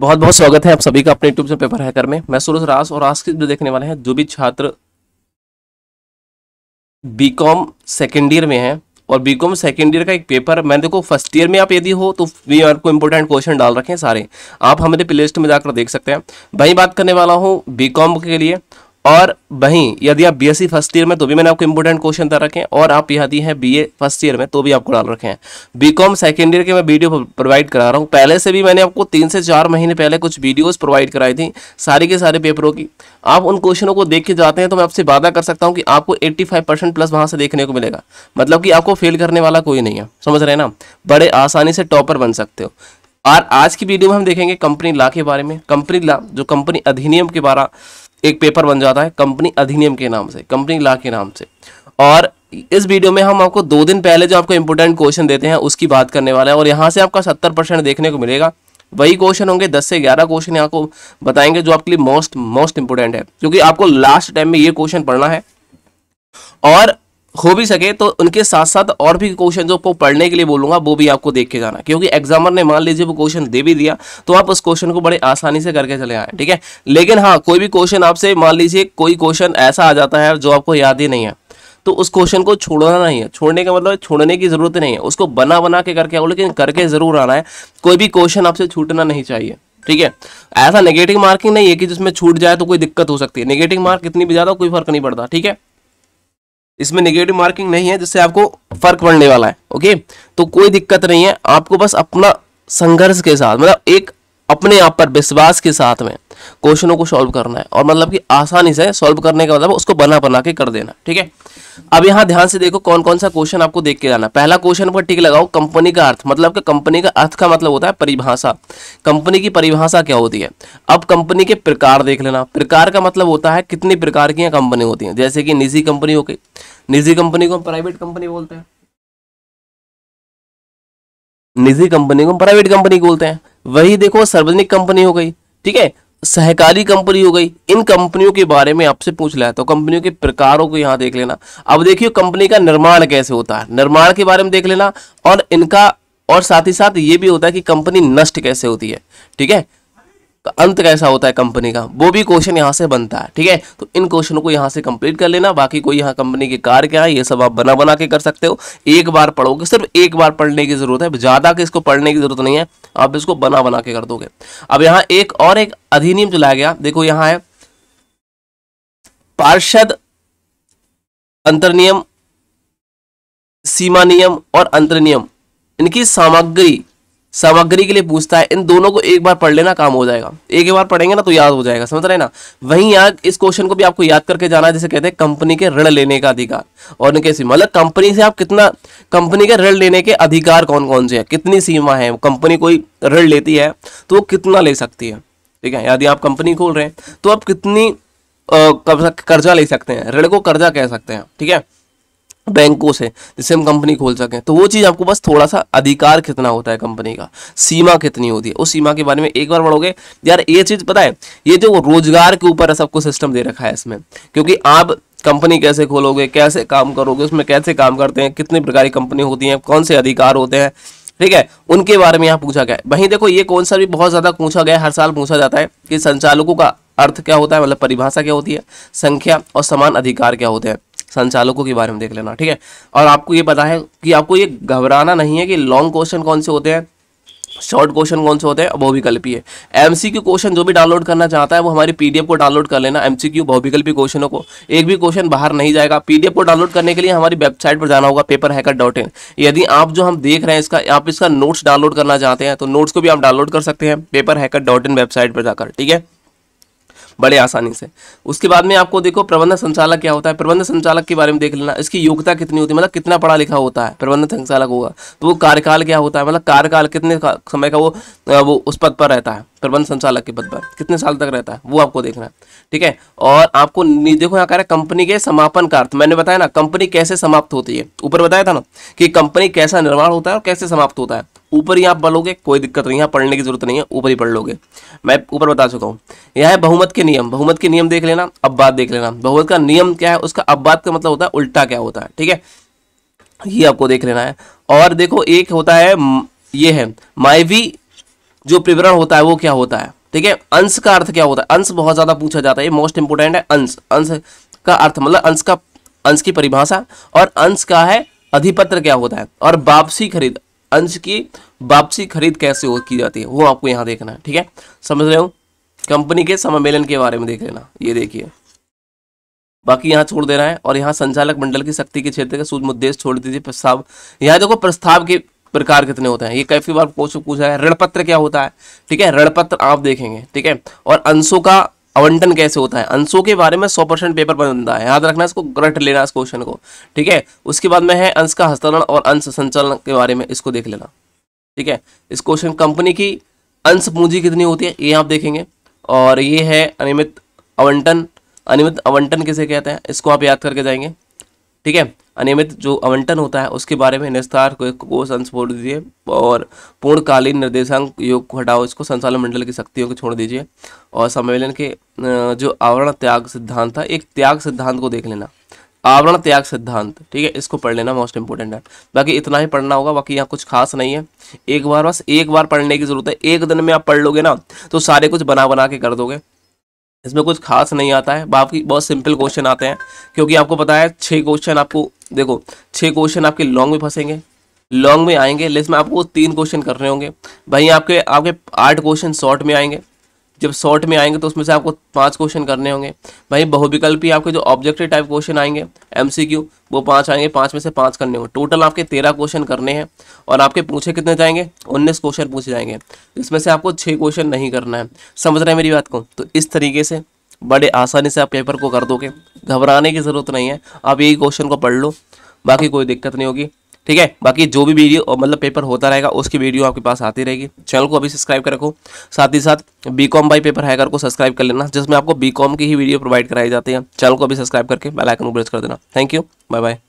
बहुत बहुत स्वागत है आप सभी का अपने यूट्यूब से पेपर हैकर में मैं सूरज रास और आज की जो देखने वाले हैं जो भी छात्र बीकॉम सेकेंड ईयर में हैं और बीकॉम सेकेंड ईयर का एक पेपर मैंने देखो फर्स्ट ईयर में आप यदि हो तो भी आपको इंपॉर्टेंट क्वेश्चन डाल रखे हैं सारे आप हमारे प्ले लिस्ट में जाकर देख सकते हैं वही बात करने वाला हूँ बी के लिए और वहीं यदि आप बीएससी फर्स्ट ईयर में तो भी मैंने आपको इंपॉर्टेंट क्वेश्चन दे रखे हैं और आप यदि हैं बीए फर्स्ट ईयर में तो भी आपको डाल रखे हैं बीकॉम सेकेंड ईयर के मैं वीडियो प्रोवाइड करा रहा हूँ पहले से भी मैंने आपको तीन से चार महीने पहले कुछ वीडियोस प्रोवाइड कराई थी सारी के सारे पेपरों की आप उन क्वेश्चनों को देख के जाते हैं तो मैं आपसे वादा कर सकता हूँ कि आपको एट्टी प्लस वहाँ से देखने को मिलेगा मतलब कि आपको फेल करने वाला कोई नहीं है समझ रहे ना बड़े आसानी से टॉपर बन सकते हो और आज की वीडियो में हम देखेंगे कंपनी ला के बारे में कंपनी ला जो कंपनी अधिनियम के बारे एक पेपर बन जाता है कंपनी अधिनियम के नाम से कंपनी ला के नाम से और इस वीडियो में हम आपको दो दिन पहले जो आपको इंपोर्टेंट क्वेश्चन देते हैं उसकी बात करने वाले हैं और यहाँ से आपका सत्तर परसेंट देखने को मिलेगा वही क्वेश्चन होंगे दस से ग्यारह क्वेश्चन यहाँ को बताएंगे जो आपके लिए मोस्ट मोस्ट इंपोर्टेंट है क्योंकि आपको लास्ट टाइम में ये क्वेश्चन पढ़ना है और हो भी सके तो उनके साथ साथ और भी क्वेश्चन जो आपको पढ़ने के लिए बोलूंगा वो भी आपको देख के जाना क्योंकि एग्जामर ने मान लीजिए वो क्वेश्चन दे भी दिया तो आप उस क्वेश्चन को बड़े आसानी से करके चले आए ठीक है लेकिन हाँ कोई भी क्वेश्चन आपसे मान लीजिए कोई क्वेश्चन ऐसा आ जाता है जो आपको याद ही नहीं है तो उस क्वेश्चन को छोड़ना नहीं है छोड़ने का मतलब छोड़ने की ज़रूरत नहीं है उसको बना बना के करके आओ लेकिन करके ज़रूर आना है कोई भी क्वेश्चन आपसे छूटना नहीं चाहिए ठीक है ऐसा नेगेटिव मार्किंग नहीं है कि जिसमें छूट जाए तो कोई दिक्कत हो सकती है नेगेटिव मार्क कितनी भी ज़्यादा कोई फर्क नहीं पड़ता ठीक है इसमें नेगेटिव मार्किंग नहीं है जिससे आपको फर्क पड़ने वाला है ओके तो कोई दिक्कत नहीं है आपको बस अपना संघर्ष के साथ मतलब एक अपने आप पर विश्वास के साथ में क्वेश्चनों को सॉल्व करना है और मतलब कि आसानी से सॉल्व करने का मतलब उसको बना बना के कर देना ठीक है अब यहाँ ध्यान से देखो कौन कौन सा क्वेश्चन आपको देख के जाना पहला क्वेश्चन पर टिक लगाओ कंपनी का अर्थ मतलब कि कंपनी का अर्थ का मतलब होता है परिभाषा कंपनी की परिभाषा क्या होती है अब कंपनी के प्रकार देख लेना प्रकार का मतलब होता है कितनी प्रकार की कंपनी होती है जैसे कि निजी कंपनी हो गई निजी कंपनी को प्राइवेट कंपनी बोलते हैं निजी कंपनी को प्राइवेट कंपनी बोलते हैं वही देखो सार्वजनिक कंपनी हो गई ठीक है सहकारी कंपनी हो गई इन कंपनियों के बारे में आपसे पूछ लिया तो कंपनियों के प्रकारों को यहां देख लेना अब देखिए कंपनी का निर्माण कैसे होता है निर्माण के बारे में देख लेना और इनका और साथ ही साथ ये भी होता है कि कंपनी नष्ट कैसे होती है ठीक है तो अंत कैसा होता है कंपनी का वो भी क्वेश्चन यहाँ से बनता है ठीक है तो इन क्वेश्चनों को यहाँ से कंप्लीट कर लेना बाकी कोई यहाँ कंपनी के कार क्या है ये सब आप बना बना के कर सकते हो एक बार पढ़ोगे सिर्फ एक बार पढ़ने की जरूरत है ज़्यादा के इसको पढ़ने की जरूरत नहीं है आप इसको बना बना के कर दोगे अब यहाँ एक और एक अधिनियम चलाया गया देखो यहाँ है पार्षद अंतरनियम सीमा नियम और अंतरनियम इनकी सामग्री सामग्री के लिए पूछता है इन दोनों को एक बार पढ़ लेना काम हो जाएगा एक बार पढ़ेंगे ना तो याद हो जाएगा समझ रहे ना वहीं यार इस क्वेश्चन को भी आपको याद करके जाना है जिसे कहते हैं कंपनी के ऋण लेने का अधिकार और इनके मतलब कंपनी से आप कितना कंपनी के ऋण लेने के अधिकार कौन कौन से है कितनी सीमा है कंपनी कोई ऋण लेती है तो वो कितना ले सकती है ठीक है यदि आप कंपनी खोल रहे हैं तो आप कितनी कर्जा ले सकते हैं ऋण को कर्जा कह सकते हैं ठीक है बैंकों से जिससे हम कंपनी खोल सकें तो वो चीज़ आपको बस थोड़ा सा अधिकार कितना होता है कंपनी का सीमा कितनी होती है उस सीमा के बारे में एक बार पढ़ोगे यार ये चीज़ पता है ये जो रोजगार के ऊपर सबको सिस्टम दे रखा है इसमें क्योंकि आप कंपनी कैसे खोलोगे कैसे काम करोगे उसमें कैसे काम करते हैं कितने प्रकार की कंपनी होती है कौन से अधिकार होते हैं ठीक है उनके बारे में यहाँ पूछा गया वहीं देखो ये कौन सा भी बहुत ज़्यादा पूछा गया हर साल पूछा जाता है कि संचालकों का अर्थ क्या होता है मतलब परिभाषा क्या होती है संख्या और समान अधिकार क्या होते हैं संचालकों के बारे में देख लेना ठीक है और आपको ये पता है कि आपको ये घबराना नहीं है कि लॉन्ग क्वेश्चन कौन से होते हैं शॉर्ट क्वेश्चन कौन से होते हैं बहुविकल्पी है एमसीक्यू क्वेश्चन जो भी डाउनलोड करना चाहता है वो हमारी पीडीएफ को डाउनलोड कर लेना एमसीक्यू बहुविकल्पी क्वेश्चनों को एक भी क्वेश्चन बाहर नहीं जाएगा पीडीएफ को डाउनलोड करने के लिए हमारी वेबसाइट पर जाना होगा पेपर हैकर डॉट इन यदि आप जो हम देख रहे हैं इसका आप इसका नोट्स डाउनलोड करना चाहते हैं तो नोट्स को भी आप डाउनलोड कर सकते हैं Paper Hacker dot in website पर जाकर ठीक है बड़े आसानी से उसके बाद में आपको देखो प्रबंधन संचालक क्या होता है प्रबंध संचालक के बारे में देख लेना इसकी योग्यता कितनी होती है मतलब कितना पढ़ा लिखा होता है प्रबंधन संचालक होगा तो वो कार्यकाल क्या होता है मतलब कार्यकाल कितने समय का वो वो उस पद पर रहता है प्रबंध संचालक के पद पर कितने साल तक रहता है वो आपको देखना है ठीक है और आपको देखो यहाँ कह रहा है कंपनी के समापन कार्य मैंने बताया ना कंपनी कैसे समाप्त होती है ऊपर बताया था ना कि कंपनी कैसा निर्माण होता है और कैसे समाप्त होता है ऊपर ही आप पढ़ोगे कोई दिक्कत नहीं है पढ़ने की जरूरत नहीं है ऊपर ही पढ़ लोगे मैं ऊपर बता चुका हूँ यह है बहुमत के नियम बहुमत के नियम देख लेना अपवाद देख लेना बहुमत का नियम क्या है उसका अपवाद का मतलब होता है उल्टा क्या होता है ठीक है ये आपको देख लेना है और देखो एक होता है ये है मायवी जो प्रवरण होता है वो क्या होता है ठीक है अंश का अर्थ क्या होता है अंश बहुत ज़्यादा पूछा जाता है ये मोस्ट इंपोर्टेंट है अंश अंश का अर्थ मतलब अंश का अंश की परिभाषा और अंश का है अधिपत्र क्या होता है और वापसी खरीद अंश की वापसी खरीद कैसे हो की जाती है वो आपको यहाँ देखना है ठीक है समझ रहे हो कंपनी के सम्मेलन के बारे में देख लेना ये देखिए बाकी यहाँ छोड़ दे रहा है और यहाँ संचालक मंडल की शक्ति के क्षेत्र का सूझ मुद्देश छोड़ दीजिए प्रस्ताव यहाँ देखो प्रस्ताव के प्रकार कितने होते हैं ये काफी बार पूछा है ऋण पत्र क्या होता है ठीक है ऋण पत्र आप देखेंगे ठीक है और अंशों का आवंटन कैसे होता है अंशों के बारे में सौ परसेंट पेपर बनता है याद रखना इसको रट लेना इस क्वेश्चन को ठीक है उसके बाद में है अंश का हस्तांतरण और अंश संचालन के बारे में इसको देख लेना ठीक है इस क्वेश्चन कंपनी की अंश पूंजी कितनी होती है ये आप देखेंगे और ये है अनियमित आवंटन अनियमित आवंटन किसे कहते हैं इसको आप याद करके जाएंगे ठीक है अनियमित जो आवंटन होता है उसके बारे में निस्तार को, एक को संस दीजिए और पूर्णकालीन निर्देशांक योग को हटाओ इसको संचालन मंडल की शक्तियों को छोड़ दीजिए और सम्मेलन के जो आवरण त्याग सिद्धांत था एक त्याग सिद्धांत को देख लेना आवरण त्याग सिद्धांत ठीक है इसको पढ़ लेना मोस्ट इंपोर्टेंट है बाकी इतना ही पढ़ना होगा बाकी यहाँ कुछ खास नहीं है एक बार बस एक बार पढ़ने की जरूरत है एक दिन में आप पढ़ लोगे ना तो सारे कुछ बना बना के कर दोगे इसमें कुछ खास नहीं आता है बाकी बहुत सिंपल क्वेश्चन आते हैं क्योंकि आपको पता है छः क्वेश्चन आपको देखो छः क्वेश्चन आपके लॉन्ग में फंसेंगे लॉन्ग में आएंगे लिस्ट में आपको तीन क्वेश्चन करने होंगे भाई आपके आपके आठ क्वेश्चन शॉर्ट में आएंगे जब शॉर्ट में आएंगे तो उसमें से आपको पांच क्वेश्चन करने होंगे भाई बहुविकल्पी आपके जो ऑब्जेक्टिव टाइप क्वेश्चन आएंगे एमसीक्यू वो पांच आएंगे पांच में से पांच करने होंगे टोटल आपके तेरह क्वेश्चन करने हैं और आपके पूछे कितने जाएंगे उन्नीस क्वेश्चन पूछे जाएंगे इसमें से आपको छः क्वेश्चन नहीं करना है समझ रहे हैं मेरी बात को तो इस तरीके से बड़े आसानी से आप पेपर को कर दोगे घबराने की ज़रूरत नहीं है आप यही क्वेश्चन को पढ़ लो बाकी कोई दिक्कत नहीं होगी ठीक है बाकी जो भी वीडियो मतलब पेपर होता रहेगा उसकी वीडियो आपके पास आती रहेगी चैनल को अभी सब्सक्राइब कर रखो साथ ही साथ B com by Paper Hacker को सब्सक्राइब कर लेना जिसमें आपको बी कॉम की ही वीडियो प्रोवाइड कराई जाती है चैनल को अभी सब्सक्राइब करके बेलाइकन को प्रेस कर देना थैंक यू बाय बाय